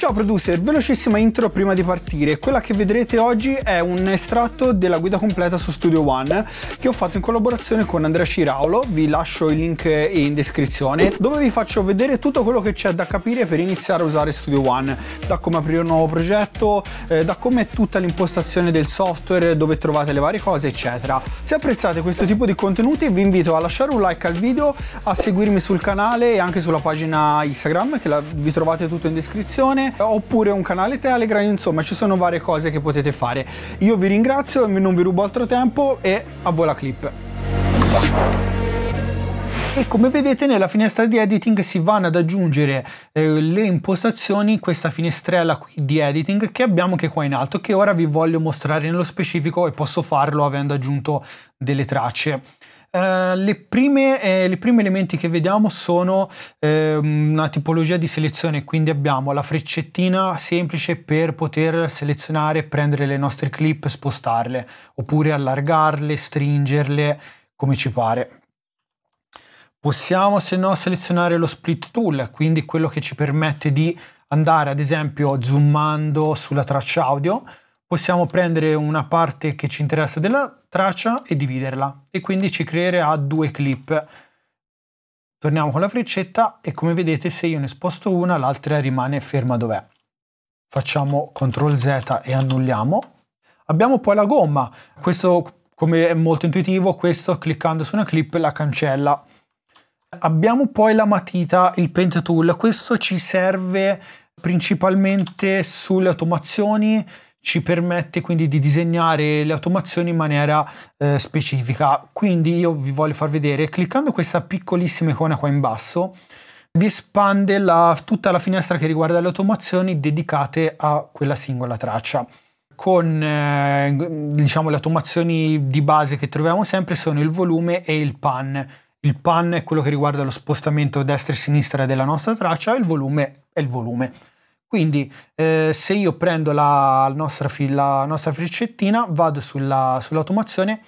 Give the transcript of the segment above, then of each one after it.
Ciao producer, velocissima intro prima di partire. Quella che vedrete oggi è un estratto della guida completa su Studio One che ho fatto in collaborazione con Andrea Ciraulo, vi lascio il link in descrizione, dove vi faccio vedere tutto quello che c'è da capire per iniziare a usare Studio One, da come aprire un nuovo progetto, eh, da come è tutta l'impostazione del software, dove trovate le varie cose, eccetera. Se apprezzate questo tipo di contenuti vi invito a lasciare un like al video, a seguirmi sul canale e anche sulla pagina Instagram che la, vi trovate tutto in descrizione eh, oppure un canale Telegram, insomma ci sono varie cose che potete fare. Io vi ringrazio, non vi rubo altro tempo e a voi la clip. E come vedete nella finestra di editing si vanno ad aggiungere eh, le impostazioni in questa finestrella qui di editing che abbiamo che qua in alto che ora vi voglio mostrare nello specifico e posso farlo avendo aggiunto delle tracce. Eh, le, prime, eh, le prime elementi che vediamo sono eh, una tipologia di selezione, quindi abbiamo la freccettina semplice per poter selezionare e prendere le nostre clip, spostarle, oppure allargarle, stringerle, come ci pare. Possiamo se no selezionare lo split tool, quindi quello che ci permette di andare ad esempio zoomando sulla traccia audio, possiamo prendere una parte che ci interessa della traccia e dividerla e quindi ci creerà due clip. Torniamo con la freccetta e come vedete se io ne sposto una l'altra rimane ferma dov'è. Facciamo CTRL Z e annulliamo. Abbiamo poi la gomma, questo come è molto intuitivo, questo cliccando su una clip la cancella. Abbiamo poi la matita, il Paint Tool, questo ci serve principalmente sulle automazioni ci permette quindi di disegnare le automazioni in maniera eh, specifica. Quindi io vi voglio far vedere, cliccando questa piccolissima icona qua in basso, vi espande la, tutta la finestra che riguarda le automazioni dedicate a quella singola traccia. Con eh, diciamo, le automazioni di base che troviamo sempre sono il volume e il pan. Il pan è quello che riguarda lo spostamento destra e sinistra della nostra traccia, il volume è il volume. Quindi eh, se io prendo la nostra, la nostra freccettina, vado sulla, sull'automazione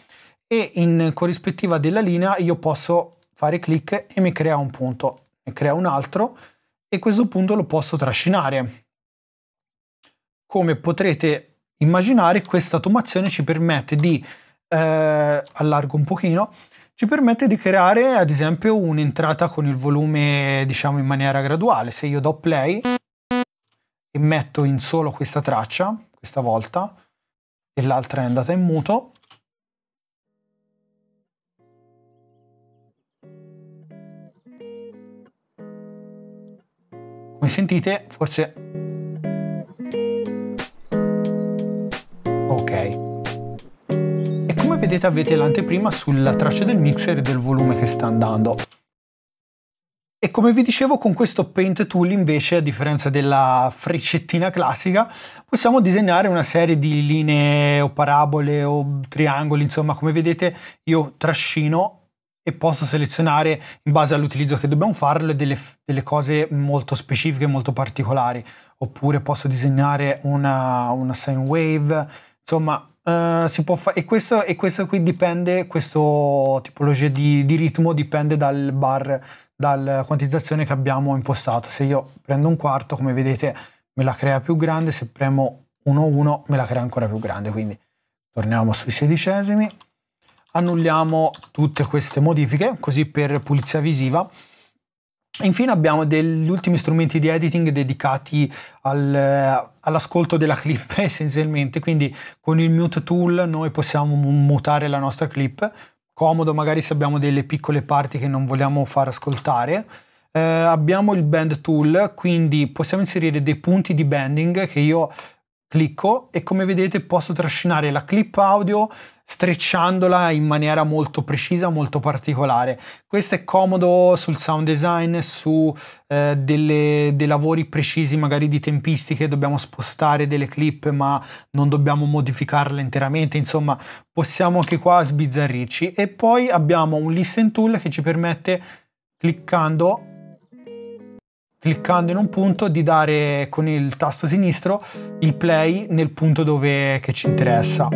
e in corrispettiva della linea io posso fare clic e mi crea un punto, ne crea un altro e questo punto lo posso trascinare. Come potrete immaginare questa automazione ci permette di, eh, allargo un pochino, ci permette di creare ad esempio un'entrata con il volume diciamo in maniera graduale. Se io do play e metto in solo questa traccia, questa volta, e l'altra è andata in muto. Come sentite, forse... Ok. E come vedete avete l'anteprima sulla traccia del mixer e del volume che sta andando come vi dicevo con questo Paint Tool invece, a differenza della freccettina classica, possiamo disegnare una serie di linee o parabole o triangoli, insomma come vedete io trascino e posso selezionare in base all'utilizzo che dobbiamo farlo delle, delle, cose molto specifiche, molto particolari. Oppure posso disegnare una, una sine wave, insomma Uh, si può fare e questo, e questo qui dipende, questa tipologia di, di, ritmo dipende dal bar dalla quantizzazione che abbiamo impostato. Se io prendo un quarto, come vedete, me la crea più grande, se premo 1-1 me la crea ancora più grande. Quindi torniamo sui sedicesimi, annulliamo tutte queste modifiche, così per pulizia visiva. Infine abbiamo degli ultimi strumenti di editing dedicati al, all'ascolto della clip essenzialmente, quindi con il mute tool noi possiamo mutare la nostra clip, comodo magari se abbiamo delle piccole parti che non vogliamo far ascoltare. Eh, abbiamo il band tool, quindi possiamo inserire dei punti di banding che io clicco e come vedete posso trascinare la clip audio strecciandola in maniera molto precisa, molto particolare. Questo è comodo sul sound design, su eh, delle, dei lavori precisi magari di tempistiche, dobbiamo spostare delle clip ma non dobbiamo modificarle interamente, insomma possiamo anche qua sbizzarrirci. E poi abbiamo un listen tool che ci permette cliccando cliccando in un punto di dare con il tasto sinistro il play nel punto dove che ci interessa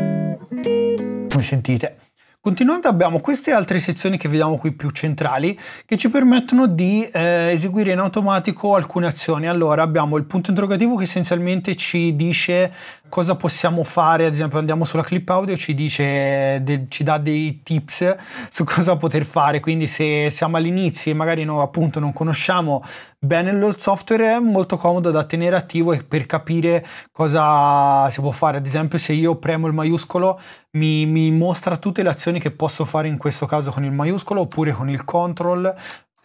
come sentite. Continuando abbiamo queste altre sezioni che vediamo qui più centrali che ci permettono di eh, eseguire in automatico alcune azioni. Allora abbiamo il punto interrogativo che essenzialmente ci dice Cosa possiamo fare? Ad esempio andiamo sulla clip audio ci dice, de, ci dà dei tips su cosa poter fare, quindi se siamo all'inizio e magari no, appunto non conosciamo bene lo software è molto comodo da tenere attivo e per capire cosa si può fare. Ad esempio se io premo il maiuscolo mi, mi mostra tutte le azioni che posso fare in questo caso con il maiuscolo oppure con il control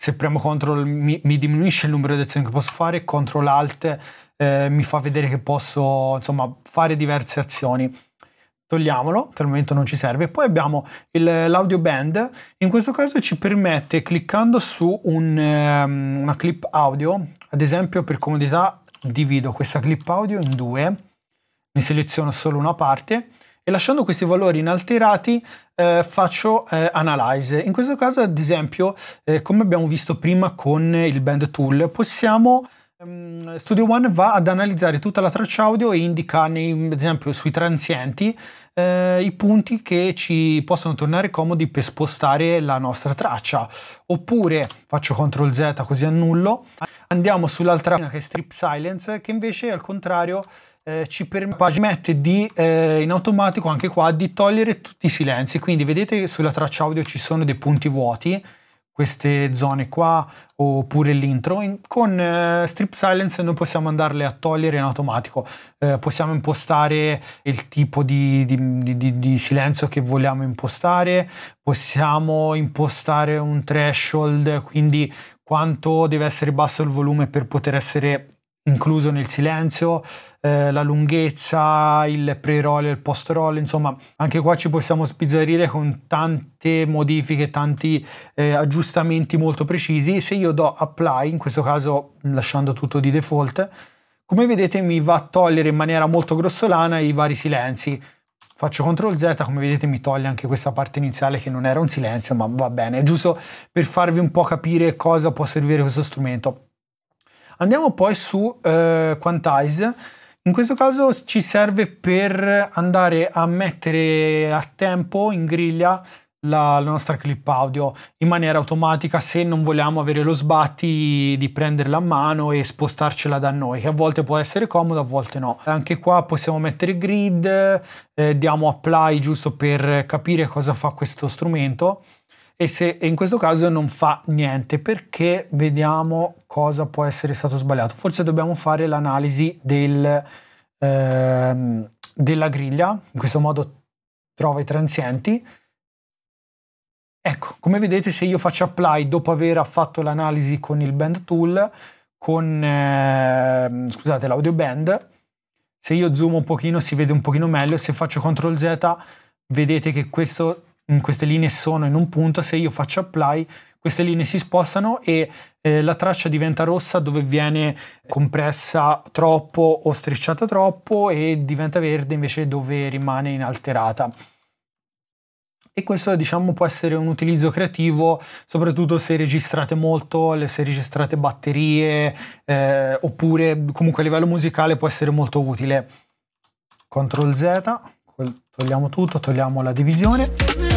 se premo CTRL mi, mi diminuisce il numero di azioni che posso fare, CTRL ALT eh, mi fa vedere che posso insomma, fare diverse azioni. Togliamolo, che al momento non ci serve. Poi abbiamo l'audio band, in questo caso ci permette cliccando su un, um, una clip audio, ad esempio per comodità divido questa clip audio in due, ne seleziono solo una parte lasciando questi valori inalterati eh, faccio eh, analyze. In questo caso, ad esempio, eh, come abbiamo visto prima con il band tool, possiamo ehm, Studio One va ad analizzare tutta la traccia audio e indica, nei, ad esempio, sui transienti eh, i punti che ci possono tornare comodi per spostare la nostra traccia. Oppure faccio CTRL Z così annullo, andiamo sull'altra che è Strip Silence, che invece al contrario eh, ci permette di, eh, in automatico anche qua di togliere tutti i silenzi. Quindi vedete che sulla traccia audio ci sono dei punti vuoti, queste zone qua oppure l'intro. In, con eh, Strip Silence noi possiamo andarle a togliere in automatico. Eh, possiamo impostare il tipo di, di, di, di silenzio che vogliamo impostare, possiamo impostare un threshold, quindi quanto deve essere basso il volume per poter essere incluso nel silenzio, eh, la lunghezza, il pre-roll e il post-roll, insomma anche qua ci possiamo sbizzarrire con tante modifiche, tanti eh, aggiustamenti molto precisi. Se io do apply, in questo caso lasciando tutto di default, come vedete mi va a togliere in maniera molto grossolana i vari silenzi. Faccio CTRL Z, come vedete mi toglie anche questa parte iniziale che non era un silenzio, ma va bene, è giusto per farvi un po' capire cosa può servire questo strumento. Andiamo poi su eh, Quantize. In questo caso ci serve per andare a mettere a tempo in griglia la, la, nostra clip audio in maniera automatica se non vogliamo avere lo sbatti di prenderla a mano e spostarcela da noi, che a volte può essere comodo, a volte no. Anche qua possiamo mettere grid, eh, diamo apply giusto per capire cosa fa questo strumento e, se, e in questo caso non fa niente perché vediamo cosa può essere stato sbagliato. Forse dobbiamo fare l'analisi del, ehm, della griglia, in questo modo trova i transienti. Ecco, come vedete se io faccio apply dopo aver fatto l'analisi con il band tool, con eh, scusate l'audio band, se io zoom un pochino si vede un pochino meglio, se faccio CTRL Z vedete che questo queste linee sono in un punto, se io faccio apply queste linee si spostano e eh, la traccia diventa rossa dove viene compressa troppo o strisciata troppo e diventa verde invece dove rimane inalterata. E questo diciamo può essere un utilizzo creativo soprattutto se registrate molto, se registrate batterie eh, oppure comunque a livello musicale può essere molto utile. CTRL Z, togliamo tutto, togliamo la divisione.